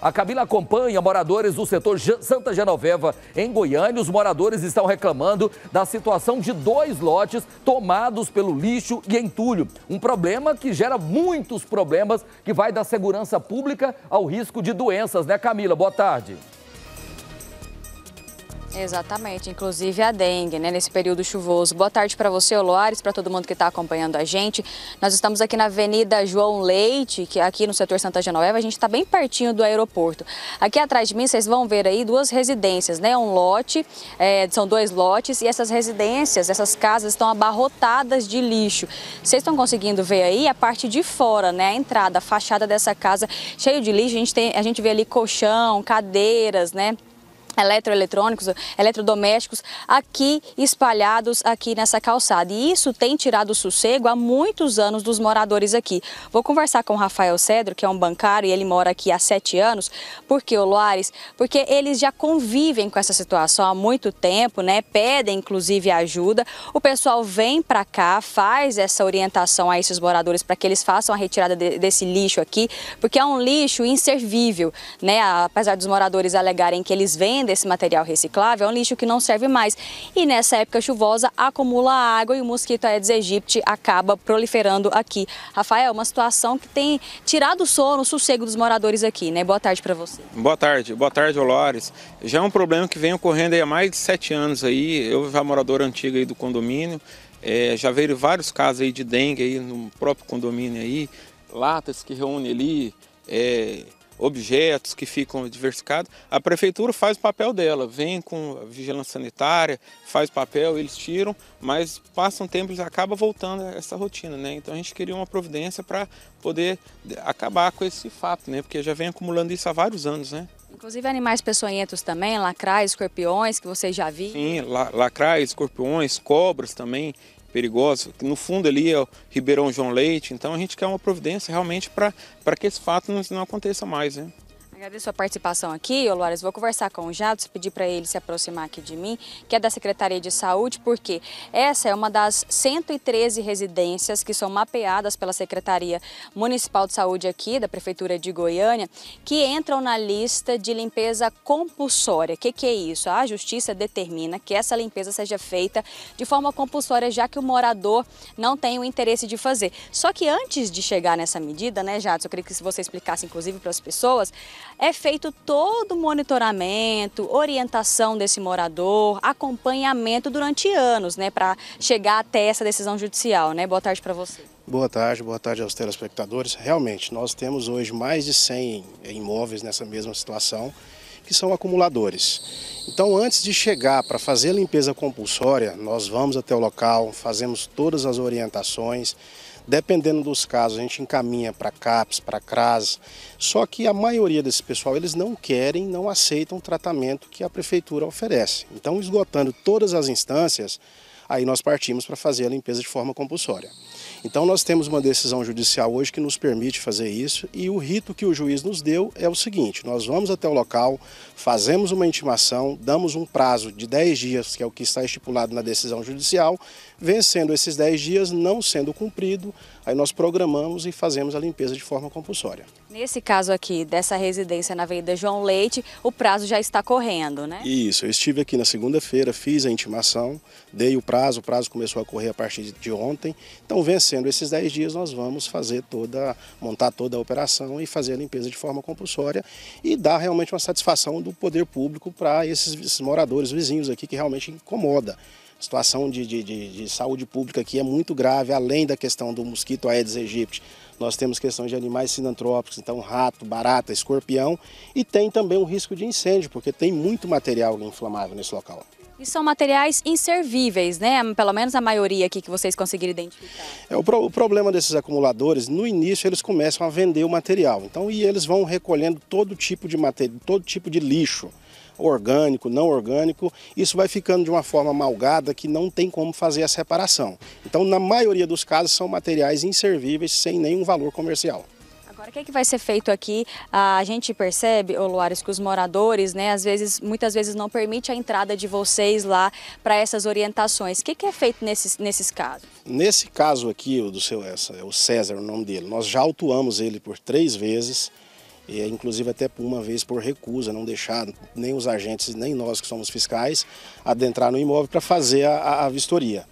A Camila acompanha moradores do setor Santa Genoveva em Goiânia. Os moradores estão reclamando da situação de dois lotes tomados pelo lixo e entulho. Um problema que gera muitos problemas, que vai da segurança pública ao risco de doenças, né, Camila? Boa tarde. Exatamente, inclusive a dengue, né, nesse período chuvoso. Boa tarde para você, Oloares, para todo mundo que está acompanhando a gente. Nós estamos aqui na Avenida João Leite, que é aqui no setor Santa Genoveva, a gente está bem pertinho do aeroporto. Aqui atrás de mim, vocês vão ver aí duas residências, né, um lote, é, são dois lotes, e essas residências, essas casas estão abarrotadas de lixo. Vocês estão conseguindo ver aí a parte de fora, né, a entrada, a fachada dessa casa cheia de lixo, a gente, tem, a gente vê ali colchão, cadeiras, né, eletroeletrônicos, eletrodomésticos aqui espalhados aqui nessa calçada. E isso tem tirado o sossego há muitos anos dos moradores aqui. Vou conversar com o Rafael Cedro, que é um bancário e ele mora aqui há sete anos. Por que, Loares? Porque eles já convivem com essa situação há muito tempo, né? Pedem, inclusive, ajuda. O pessoal vem para cá, faz essa orientação a esses moradores para que eles façam a retirada de, desse lixo aqui, porque é um lixo inservível, né? Apesar dos moradores alegarem que eles vendem desse material reciclável é um lixo que não serve mais. E nessa época chuvosa acumula água e o mosquito Aedes aegypti acaba proliferando aqui. Rafael, uma situação que tem tirado o sono, o sossego dos moradores aqui, né? Boa tarde para você. Boa tarde, boa tarde, Olores. Já é um problema que vem ocorrendo há mais de sete anos aí. Eu já morador antigo aí do condomínio. É, já veio vários casos aí de dengue aí no próprio condomínio aí, latas que reúne ali, é, objetos que ficam diversificados, a prefeitura faz o papel dela, vem com a vigilância sanitária, faz papel, eles tiram, mas passa um tempo eles acaba voltando essa rotina, né? Então a gente queria uma providência para poder acabar com esse fato, né? Porque já vem acumulando isso há vários anos, né? Inclusive animais peçonhentos também, lacrais, escorpiões, que vocês já viram. Sim, la lacrais, escorpiões, cobras também perigosos, no fundo ali é o Ribeirão João Leite, então a gente quer uma providência realmente para que esse fato não, não aconteça mais. Né? Agradeço a participação aqui, ô Vou conversar com o Jadson, pedir para ele se aproximar aqui de mim, que é da Secretaria de Saúde, porque essa é uma das 113 residências que são mapeadas pela Secretaria Municipal de Saúde aqui, da Prefeitura de Goiânia, que entram na lista de limpeza compulsória. O que, que é isso? A Justiça determina que essa limpeza seja feita de forma compulsória, já que o morador não tem o interesse de fazer. Só que antes de chegar nessa medida, né, Jadson, eu queria que você explicasse, inclusive, para as pessoas, é feito todo o monitoramento, orientação desse morador, acompanhamento durante anos, né, para chegar até essa decisão judicial, né? Boa tarde para você. Boa tarde, boa tarde aos telespectadores. Realmente, nós temos hoje mais de 100 eh, imóveis nessa mesma situação que são acumuladores. Então, antes de chegar para fazer a limpeza compulsória, nós vamos até o local, fazemos todas as orientações, Dependendo dos casos, a gente encaminha para CAPS, para CRAS. Só que a maioria desse pessoal, eles não querem, não aceitam o tratamento que a prefeitura oferece. Então, esgotando todas as instâncias, aí nós partimos para fazer a limpeza de forma compulsória. Então nós temos uma decisão judicial hoje que nos permite fazer isso e o rito que o juiz nos deu é o seguinte, nós vamos até o local, fazemos uma intimação, damos um prazo de 10 dias, que é o que está estipulado na decisão judicial, vencendo esses 10 dias, não sendo cumprido, Aí nós programamos e fazemos a limpeza de forma compulsória. Nesse caso aqui, dessa residência na Avenida João Leite, o prazo já está correndo, né? Isso, eu estive aqui na segunda-feira, fiz a intimação, dei o prazo, o prazo começou a correr a partir de ontem. Então, vencendo esses 10 dias, nós vamos fazer toda, montar toda a operação e fazer a limpeza de forma compulsória e dar realmente uma satisfação do poder público para esses, esses moradores vizinhos aqui que realmente incomoda. A situação de, de, de, de saúde pública aqui é muito grave, além da questão do mosquito Aedes aegypti. Nós temos questões de animais sinantrópicos, então rato, barata, escorpião, e tem também um risco de incêndio, porque tem muito material inflamável nesse local. E são materiais inservíveis, né? Pelo menos a maioria aqui que vocês conseguiram identificar. É, o, pro, o, problema desses acumuladores, no início eles começam a vender o material. Então, e eles vão recolhendo todo tipo de material, todo tipo de lixo orgânico, não orgânico, isso vai ficando de uma forma malgada que não tem como fazer a separação. Então, na maioria dos casos, são materiais inservíveis sem nenhum valor comercial. Agora, o que, é que vai ser feito aqui? Ah, a gente percebe, Luares, que os moradores, né, às vezes, muitas vezes não permite a entrada de vocês lá para essas orientações. O que, que é feito nesses, nesses casos? Nesse caso aqui, o do seu essa, é o César, o nome dele, nós já autuamos ele por três vezes e, inclusive até por uma vez por recusa, não deixar nem os agentes, nem nós que somos fiscais, adentrar no imóvel para fazer a, a, vistoria.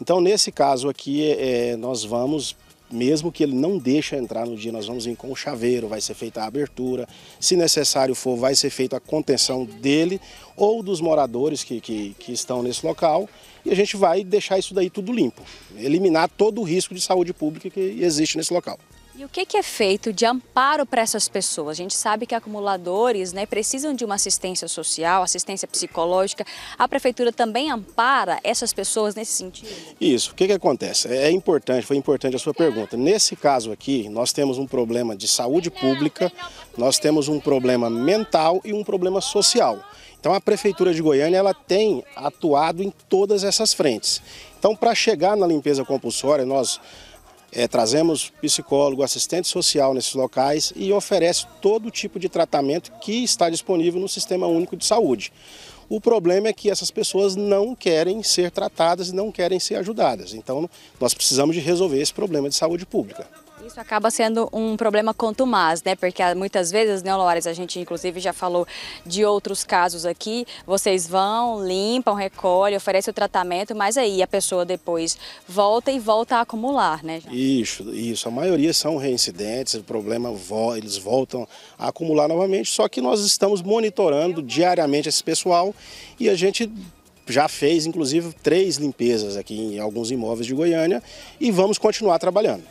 Então, nesse caso aqui, é, é, nós vamos mesmo que ele não deixe entrar no dia, nós vamos ir com o chaveiro, vai ser feita a abertura, se necessário for, vai ser feita a contenção dele ou dos moradores que, que, que, estão nesse local e a gente vai deixar isso daí tudo limpo, eliminar todo o risco de saúde pública que existe nesse local. E o que, é feito de amparo para essas pessoas? A gente sabe que acumuladores né, precisam de uma assistência social, assistência psicológica. A prefeitura também ampara essas pessoas nesse sentido? Isso. O que, que acontece? É, é importante, foi importante a sua pergunta. Nesse caso aqui, nós temos um problema de saúde pública, nós temos um problema mental e um problema social. Então a Prefeitura de Goiânia ela tem atuado em todas essas frentes. Então para chegar na limpeza compulsória, nós é, trazemos psicólogo, assistente social nesses locais e oferece todo tipo de tratamento que está disponível no Sistema Único de Saúde. O problema é que essas pessoas não querem ser tratadas e não querem ser ajudadas. Então, nós precisamos de resolver esse problema de saúde pública. Isso acaba sendo um problema quanto mais, né? Porque ah, muitas vezes, né, Lores? a gente inclusive já falou de outros casos aqui, vocês vão, limpam, recolhem, oferecem o tratamento, mas aí a pessoa depois volta e volta a acumular, né? Isso, isso. A maioria são reincidentes, o problema, eles voltam a acumular novamente, só que nós estamos monitorando diariamente esse pessoal e a gente já fez, inclusive, três limpezas aqui em alguns imóveis de Goiânia e vamos continuar trabalhando.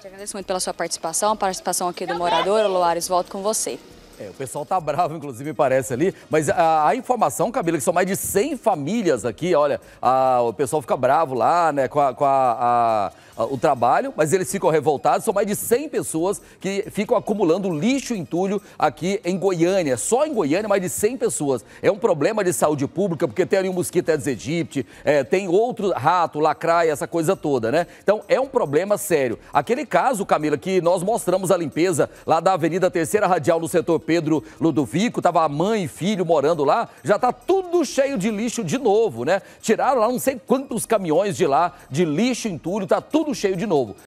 Te agradeço muito pela sua participação, a participação aqui do morador. Luares, volto com você. É, o pessoal tá bravo, inclusive, parece ali. Mas a, a, informação, Camila, que são mais de 100 famílias aqui, olha, a, o pessoal fica bravo lá, né, com, a, com o trabalho, mas eles ficam revoltados. São mais de 100 pessoas que ficam acumulando lixo e entulho aqui em Goiânia. Só em Goiânia, mais de 100 pessoas. É um problema de saúde pública, porque tem ali o um mosquito Aedes aegypti, é, tem outro rato, lacraia, essa coisa toda, né? Então, é um problema sério. Aquele caso, Camila, que nós mostramos a limpeza lá da Avenida Terceira Radial, no setor Pedro Ludovico, tava a mãe e filho morando lá, já tá tudo cheio de lixo de novo, né? Tiraram lá não sei quantos caminhões de lá, de lixo, entulho, tá tudo cheio de novo.